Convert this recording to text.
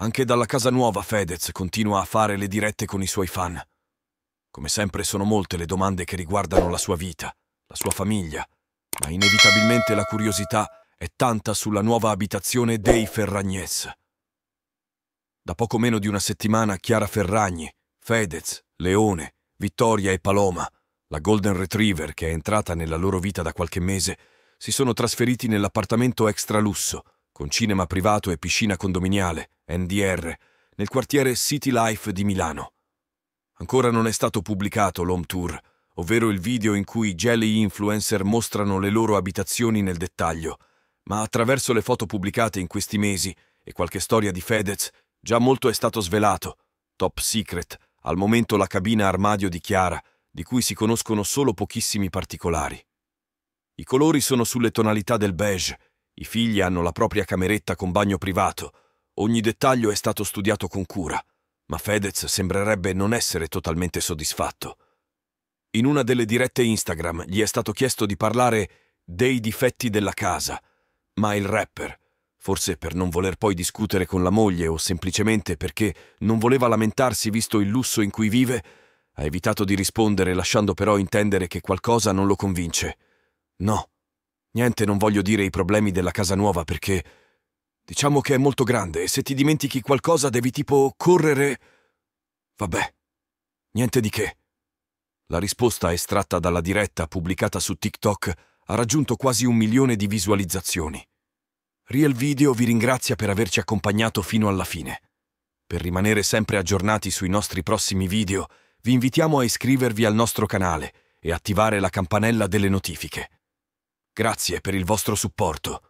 Anche dalla casa nuova Fedez continua a fare le dirette con i suoi fan. Come sempre sono molte le domande che riguardano la sua vita, la sua famiglia, ma inevitabilmente la curiosità è tanta sulla nuova abitazione dei Ferragnez. Da poco meno di una settimana Chiara Ferragni, Fedez, Leone, Vittoria e Paloma, la Golden Retriever che è entrata nella loro vita da qualche mese, si sono trasferiti nell'appartamento extra lusso, con cinema privato e piscina condominiale, NDR, nel quartiere City Life di Milano. Ancora non è stato pubblicato l'home tour, ovvero il video in cui jelly influencer mostrano le loro abitazioni nel dettaglio, ma attraverso le foto pubblicate in questi mesi e qualche storia di Fedez, già molto è stato svelato. Top secret, al momento la cabina armadio di Chiara, di cui si conoscono solo pochissimi particolari. I colori sono sulle tonalità del beige, i figli hanno la propria cameretta con bagno privato. Ogni dettaglio è stato studiato con cura, ma Fedez sembrerebbe non essere totalmente soddisfatto. In una delle dirette Instagram gli è stato chiesto di parlare dei difetti della casa, ma il rapper, forse per non voler poi discutere con la moglie o semplicemente perché non voleva lamentarsi visto il lusso in cui vive, ha evitato di rispondere lasciando però intendere che qualcosa non lo convince. No, Niente, non voglio dire i problemi della casa nuova perché... Diciamo che è molto grande e se ti dimentichi qualcosa devi tipo correre... Vabbè, niente di che. La risposta estratta dalla diretta pubblicata su TikTok ha raggiunto quasi un milione di visualizzazioni. Real Video vi ringrazia per averci accompagnato fino alla fine. Per rimanere sempre aggiornati sui nostri prossimi video, vi invitiamo a iscrivervi al nostro canale e attivare la campanella delle notifiche. Grazie per il vostro supporto.